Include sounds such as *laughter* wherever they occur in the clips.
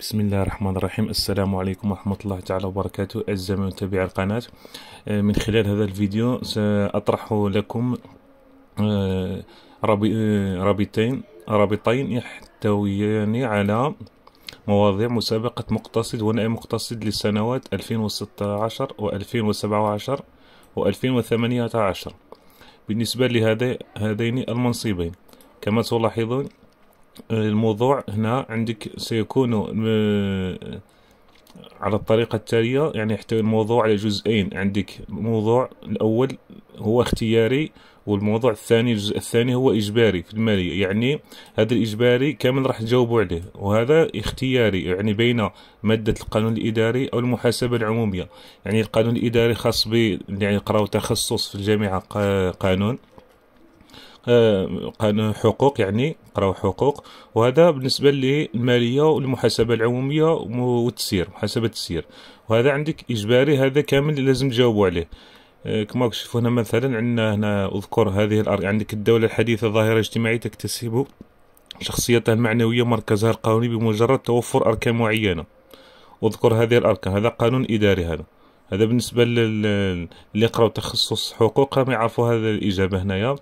بسم الله الرحمن الرحيم السلام عليكم ورحمة الله تعالى وبركاته أعزائي متابعي القناة من خلال هذا الفيديو سأطرح لكم رابطين رابطين يحتويان على مواضيع مسابقة مقتصد ونائب مقتصد للسنوات 2016 و 2017 و 2018 بالنسبة لهذين المنصبين كما تلاحظون الموضوع هنا عندك سيكون آه، على الطريقة التالية يعني يحتوي الموضوع على جزئين عندك الموضوع الأول هو اختياري والموضوع الثاني الجزء الثاني هو إجباري في المالية يعني هذا الإجباري كامل راح تجاوبوا عليه وهذا اختياري يعني بين مادة القانون الإداري أو المحاسبة العمومية يعني القانون الإداري خاص ب يعني يقراو تخصص في الجامعة قانون آه، قانون حقوق يعني قراو حقوق وهذا بالنسبه للماليه والمحاسبه العموميه والتسيير محاسبه التسيير وهذا عندك اجباري هذا كامل لازم تجاوبوا عليه آه، كما تشوفوا هنا مثلا عندنا هنا اذكر هذه الارض عندك الدوله الحديثه ظاهره اجتماعيه تكتسب شخصيتها المعنويه مركزها القانوني بمجرد توفر اركان معينه اذكر هذه الاركان هذا قانون اداري هذا هذا بالنسبه لل... اللي قراو تخصص حقوق ما يعرفوا هذا الاجابه هنايا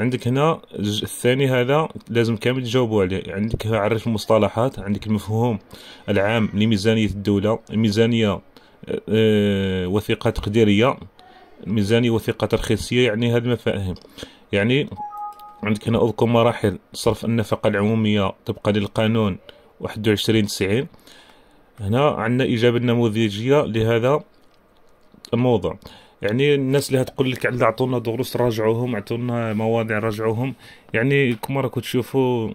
عندك هنا الجزء الثاني هذا لازم كامل تجاوبوا عليه يعني عندك عرف المصطلحات عندك المفهوم العام لميزانية الدولة الميزانية آه،, آه وثيقة تقديرية الميزانية وثيقة ترخيصية يعني هذه المفاهيم يعني عندك هنا أذكر مراحل صرف النفقة العمومية طبقا للقانون واحد وعشرين تسعين هنا عندنا إجابة نموذجية لهذا الموضوع يعني الناس اللي هتقول لك على عطونا دروس راجعوهم عطونا مواضيع راجعوهم يعني كما راكم تشوفوا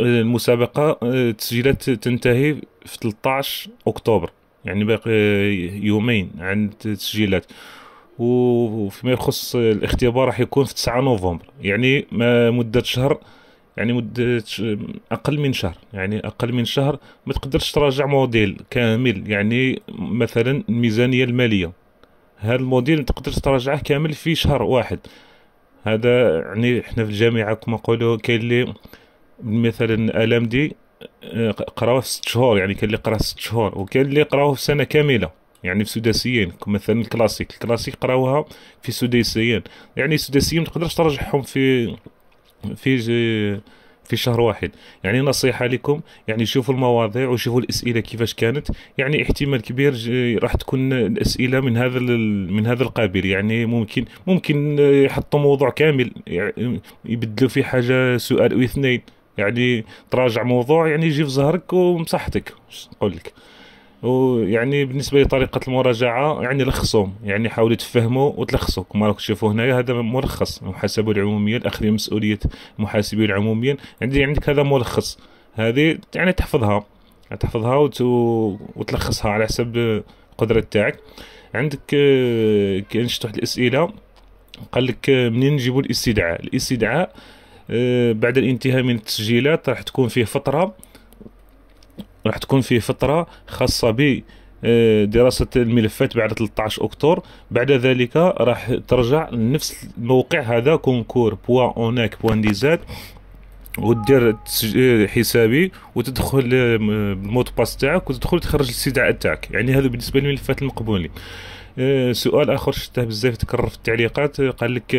المسابقة التسجيلات تنتهي في 13 أكتوبر يعني باقي يومين عند التسجيلات وفيما يخص الاختبار راح يكون في 9 نوفمبر يعني مدة شهر يعني مدة أقل من شهر يعني أقل من شهر ما تقدرش تراجع موديل كامل يعني مثلا الميزانية المالية هذا الموديل تقدر تراجعه كامل في شهر واحد هذا يعني حنا في الجامعه كما نقولوا كاين اللي مثلا الام دي آه، قراوه في ست شهور يعني كاين اللي قراه ست شهور وكاين اللي قراوه في سنه كامله يعني في سداسيين مثلا الكلاسيك الكلاسيك قراوها في سداسيين يعني السداسيين متقدرش ترجعهم في في في شهر واحد يعني نصيحة لكم يعني شوفوا المواضيع وشوفوا الأسئلة كيفاش كانت يعني احتمال كبير راح تكون الأسئلة من هذا من هذا القبيل يعني ممكن ممكن يحطوا موضوع كامل يعني يبدلوا فيه حاجة سؤال أو اثنين يعني تراجع موضوع يعني يجي في ظهرك ومصحتك قول لك ويعني بالنسبه لطريقه المراجعه يعني لخصهم يعني حاولوا تفهموا وتلخصوا كما راكم تشوفوا هنايا هذا ملخص المحاسبه العموميه الاخر مسؤوليه المحاسبين العموميين عندي يعني عندك هذا ملخص هذه يعني تحفظها تحفظها وت... وتلخصها على حسب القدره تاعك عندك آه، كاين شي واحد الاسئله قال لك آه، منين نجيبوا الاستدعاء الاستدعاء آه، بعد الانتهاء من التسجيلات راح تكون فيه فتره راح تكون فيه فتره خاصه ب آه، دراسة الملفات بعد 13 أكتوبر بعد ذلك راح ترجع لنفس الموقع هذا كونكور بوا أوناك بوان ديزات ودير حسابي وتدخل آه، الموت باس تاعك وتدخل تخرج الاستدعاء تاعك يعني هذا بالنسبه للملفات المقبولين آه، سؤال اخر شفته بزاف تكرر في التعليقات قال لك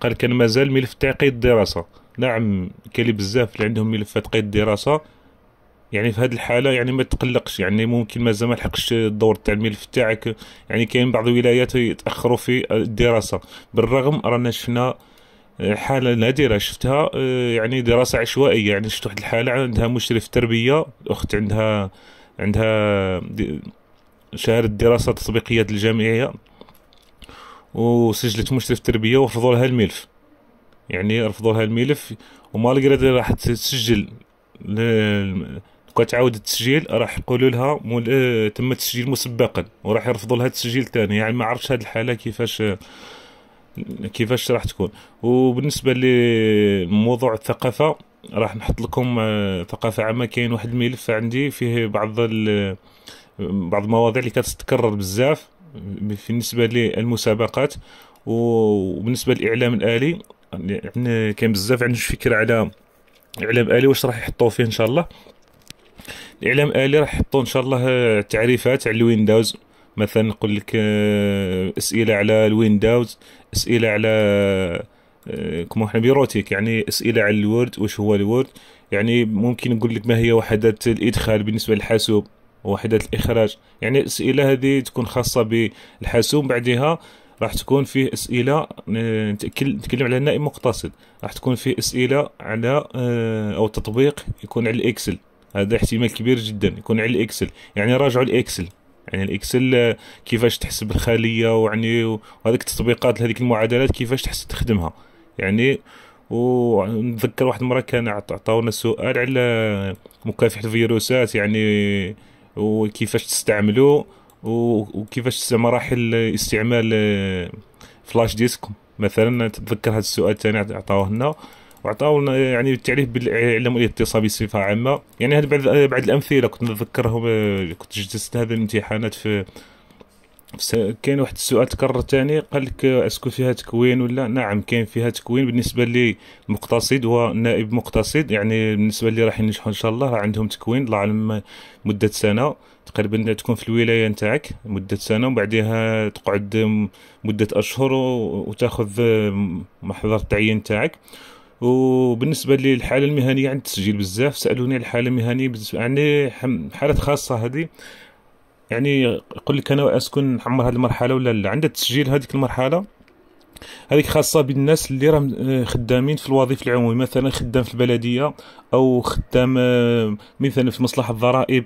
قال لك انا مازال ملف تاع قيد الدراسه نعم كاين بزاف اللي عندهم ملفات قيد الدراسه يعني في هذه الحاله يعني ما تقلقش يعني ممكن مازال ما لحقش الدور تاع الملف تاعك يعني كاين بعض الولايات يتاخروا في الدراسه بالرغم رانا شفنا آه، حالة نادرة شفتها آه، يعني دراسة عشوائية يعني شفت واحد الحالة عندها مشرف تربية أخت عندها عندها شهادة دراسة تطبيقية الجامعية وسجلت مشرف تربية ورفضوا لها الملف يعني رفضوا لها الملف وما راح تسجل وكتعاود التسجيل راح يقولوا لها مول... آه، تم التسجيل مسبقا وراح يرفضوا لها التسجيل ثاني يعني ما عرفتش هذه الحاله كيفاش كيفاش راح تكون وبالنسبه لموضوع الثقافه راح نحط لكم آه، ثقافه عامه كاين واحد الملف عندي فيه بعض ال... بعض المواضيع اللي كتتكرر بزاف بالنسبه للمسابقات وبالنسبه للاعلام الالي يعني كاين بزاف عندي فكره على اعلام الي واش راح يحطوه فيه ان شاء الله الاعلام الي راح يحطوا ان شاء الله آه، تعريفات على الويندوز مثلا نقول لك آه، اسئله على الويندوز اسئله على آه، كما احنا بيروتيك يعني اسئله على الوورد وش هو الوورد يعني ممكن نقول لك ما هي وحدات الادخال بالنسبه للحاسوب وحدات الاخراج يعني الاسئله هذه تكون خاصه بالحاسوب بعدها راح تكون فيه اسئله نتكلم على النائب مقتصد راح تكون فيه اسئله على او تطبيق يكون على الاكسل هذا احتمال كبير جدا يكون على الاكسل يعني راجعوا الاكسل يعني الاكسل كيفاش تحسب الخليه ويعني وهذيك التطبيقات هذيك المعادلات كيفاش تحس تخدمها يعني ونتذكر واحد المره كان عطاونا سؤال على مكافحه الفيروسات يعني وكيفاش تستعملو وكيفاش مراحل استعمال فلاش ديسك مثلا تتذكر هذا السؤال الثاني عطاوه لنا وعطاونا يعني التعريف بالعلم الاتصال بصفه عامه يعني هذا بعض بعد الامثله كنت نتذكرهم آه، كنت جلست هذه الامتحانات في كاين واحد السؤال تكرر تاني قال لك آه، اسكو فيها تكوين ولا نعم كاين فيها تكوين بالنسبه لي مقتصد ونائب مقتصد يعني بالنسبه لي راح ينجحوا ان شاء الله عندهم تكوين الله اعلم مده سنه تقريبا تكون في الولايه نتاعك مده سنه وبعدها تقعد مده اشهر وتاخذ آه، محضر التعيين نتاعك وبالنسبه للحاله المهنيه عند التسجيل بزاف سالوني على الحاله المهنيه يعني حالات خاصه هذه يعني يقول لك انا اسكن نعمر هذه المرحله ولا لا عند التسجيل هذيك المرحله هذيك خاصة بالناس اللي راهم آه، خدامين في الوظيفة العمومية مثلا خدام في البلدية أو خدام آه، مثلا في مصلحة الضرائب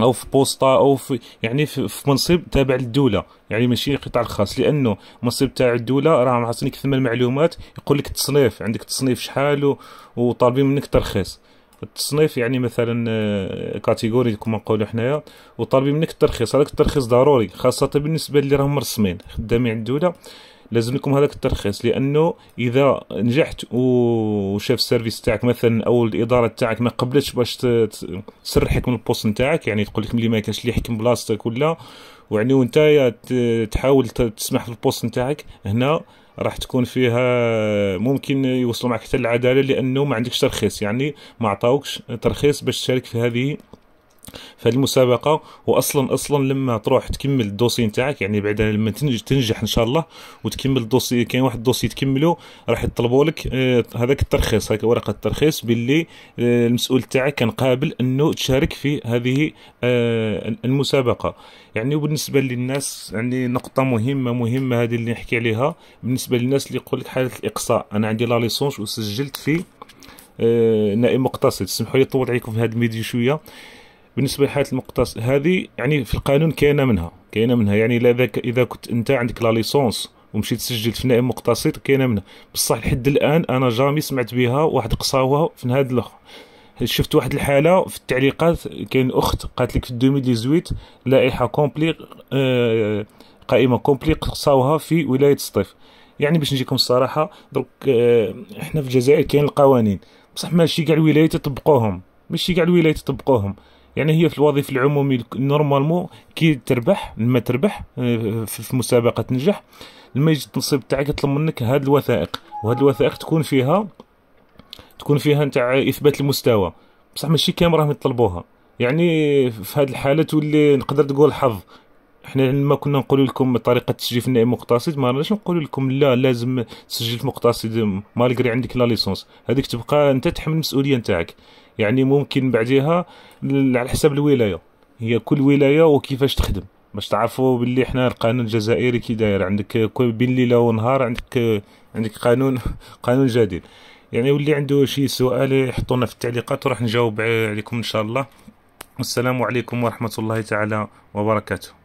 او في بوسطه او في يعني في, منصب تابع للدوله يعني ماشي القطاع الخاص لانه منصب تاع الدوله راه معطينك ثم المعلومات يقول لك التصنيف عندك تصنيف شحال وطالبين منك ترخيص التصنيف يعني مثلا كاتيجوري آه، كما نقولوا حنايا وطالبين منك الترخيص هذاك الترخيص ضروري خاصه بالنسبه اللي راهم مرسمين خدامين عند الدوله لازم لكم هذاك الترخيص لانه اذا نجحت وشاف السيرفيس تاعك مثلا او الاداره تاعك ما قبلتش باش تسرحك من البوست نتاعك يعني تقول لك ملي ما كانش اللي يحكم بلاصتك ولا ويعني وانت تحاول تسمح في البوست نتاعك هنا راح تكون فيها ممكن يوصلوا معك حتى العداله لانه ما عندكش ترخيص يعني ما عطاوكش ترخيص باش تشارك في هذه في هذه المسابقه واصلا اصلا لما تروح تكمل الدوسي نتاعك يعني بعد لما تنجح, تنجح ان شاء الله وتكمل الدوسي كاين واحد الدوسي تكمله راح يطلبوا لك آه، هذاك الترخيص هذاك ورقه الترخيص باللي آه، المسؤول تاعك كان قابل انه تشارك في هذه آه، المسابقه يعني وبالنسبه للناس يعني نقطه مهمه مهمه هذه اللي نحكي عليها بالنسبه للناس اللي يقول لك حاله الاقصاء انا عندي لا ليسونس وسجلت في نائم مقتصد سمحوا لي طول عليكم في هذا الفيديو شويه بالنسبه لحياه المقتص هذه يعني في القانون كاينه منها كاينه منها يعني اذا كنت انت عندك لا ليسونس ومشيت سجلت في نائب مقتصد كاينه منها بصح لحد الان انا جامي سمعت بها واحد قصاوها في هذا الاخر شفت واحد الحاله في التعليقات كاين اخت قالت لك في 2018 لائحه كومبلي آه قائمه كومبلي قصاوها في ولايه سطيف يعني باش نجيكم الصراحه درك آه احنا في الجزائر كاين القوانين بصح ماشي كاع الولايات يطبقوهم ماشي كاع الولايات يطبقوهم يعني هي في الوظيفه العمومي نورمالمون كي تربح لما تربح آه، في مسابقه تنجح لما يجي التنصيب تاعك يطلب منك هاد الوثائق وهاد الوثائق تكون فيها تكون فيها نتاع اثبات المستوى بصح ماشي كامل راهم يطلبوها يعني في هذه الحاله تولي نقدر تقول حظ احنا لما كنا نقول لكم طريقه تسجيل في النائب مقتصد ما راناش نقول لكم لا لازم تسجل في مقتصد مالغري عندك لا ليسونس هذيك تبقى انت تحمل المسؤوليه نتاعك يعني ممكن بعديها على حسب الولايه هي كل ولايه وكيفاش تخدم باش تعرفوا باللي حنا القانون الجزائري كي داير عندك كل بين ليله ونهار عندك عندك قانون *laughs* قانون جديد يعني واللي عنده شي سؤال يحطونا في التعليقات وراح نجاوب عليكم ان شاء الله والسلام عليكم ورحمه الله تعالى وبركاته